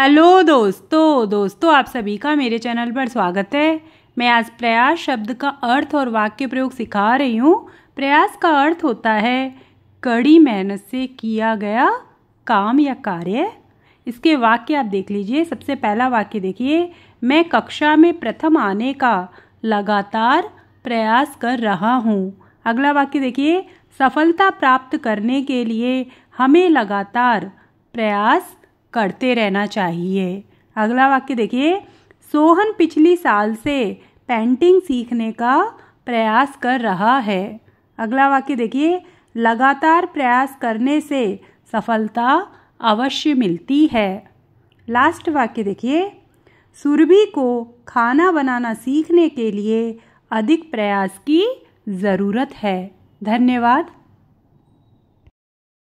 hello दोस्तों दोस्तों आप सभी का मेरे चैनल पर स्वागत है मैं आज प्रयास शब्द का अर्थ और वाक्य प्रयोग सिखा रही हूँ प्रयास का अर्थ होता है कड़ी मेहनत से किया गया काम या कार्य इसके वाक्य आप देख लीजिए सबसे पहला वाक्य देखिए मैं कक्षा में प्रथम आने का लगातार प्रयास कर रहा हूँ अगला वाक्य देखिए सफलता प्राप्त करने के लिए हमें लगातार प्रयास करते रहना चाहिए अगला वाक्य देखिए सोहन पिछली साल से पेंटिंग सीखने का प्रयास कर रहा है अगला वाक्य देखिए लगातार प्रयास करने से सफलता अवश्य मिलती है लास्ट वाक्य देखिए सुरभि को खाना बनाना सीखने के लिए अधिक प्रयास की ज़रूरत है धन्यवाद